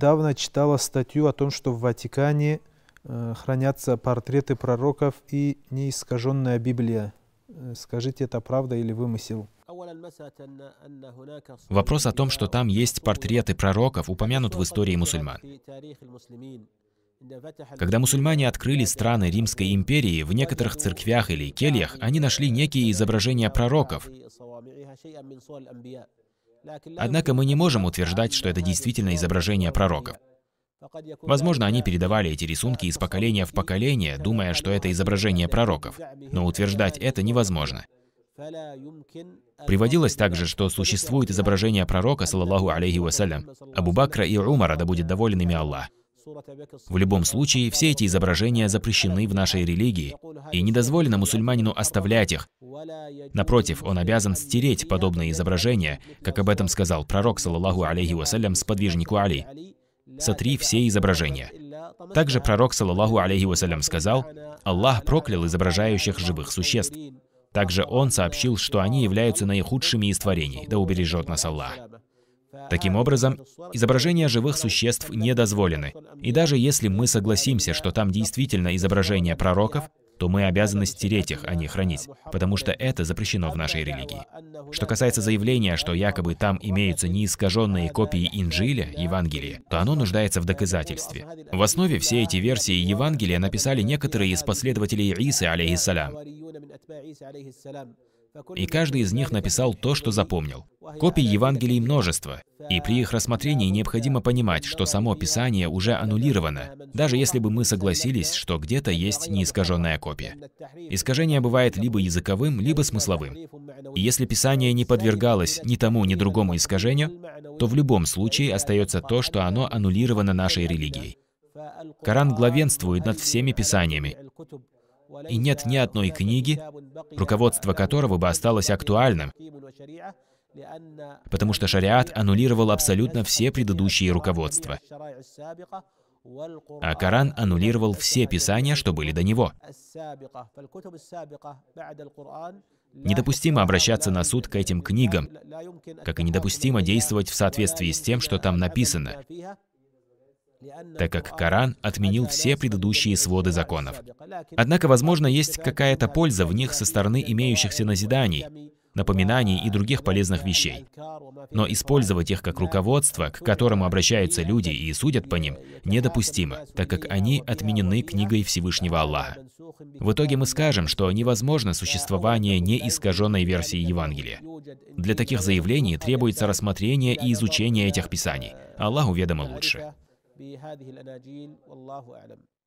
недавно читала статью о том, что в Ватикане э, хранятся портреты пророков и неискаженная Библия. Э, скажите, это правда или вымысел? Вопрос о том, что там есть портреты пророков, упомянут в истории мусульман. Когда мусульмане открыли страны Римской империи, в некоторых церквях или кельях они нашли некие изображения пророков. Однако мы не можем утверждать, что это действительно изображение пророков. Возможно, они передавали эти рисунки из поколения в поколение, думая, что это изображение пророков, но утверждать это невозможно. Приводилось также, что существует изображение пророка, саллаху алейхи вассалям, Абу Бакра и Умара, да будет доволен ими Аллах. В любом случае, все эти изображения запрещены в нашей религии, и не дозволено мусульманину оставлять их. Напротив, он обязан стереть подобные изображения, как об этом сказал пророк, саллаху алейхи вассалям, сподвижнику Али. «Сотри все изображения». Также пророк, саллаху алейхи вассалям, сказал, «Аллах проклял изображающих живых существ». Также он сообщил, что они являются наихудшими из творений, да убережет нас Аллах. Таким образом, изображения живых существ не дозволены. И даже если мы согласимся, что там действительно изображения пророков, то мы обязаны стереть их, а не хранить, потому что это запрещено в нашей религии. Что касается заявления, что якобы там имеются неискаженные копии Инжиля, Евангелия, то оно нуждается в доказательстве. В основе все эти версии Евангелия написали некоторые из последователей Исы, алейхиссалям. И каждый из них написал то, что запомнил. Копий Евангелий множество, и при их рассмотрении необходимо понимать, что само Писание уже аннулировано, даже если бы мы согласились, что где-то есть неискаженная копия. Искажение бывает либо языковым, либо смысловым. И если Писание не подвергалось ни тому, ни другому искажению, то в любом случае остается то, что оно аннулировано нашей религией. Коран главенствует над всеми писаниями, и нет ни одной книги, руководство которого бы осталось актуальным, потому что шариат аннулировал абсолютно все предыдущие руководства, а Коран аннулировал все писания, что были до него. Недопустимо обращаться на суд к этим книгам, как и недопустимо действовать в соответствии с тем, что там написано так как Коран отменил все предыдущие своды законов. Однако, возможно, есть какая-то польза в них со стороны имеющихся назиданий, напоминаний и других полезных вещей. Но использовать их как руководство, к которому обращаются люди и судят по ним, недопустимо, так как они отменены книгой Всевышнего Аллаха. В итоге мы скажем, что невозможно существование неискаженной версии Евангелия. Для таких заявлений требуется рассмотрение и изучение этих писаний. Аллаху ведомо лучше. بهذه الأناجيل والله أعلم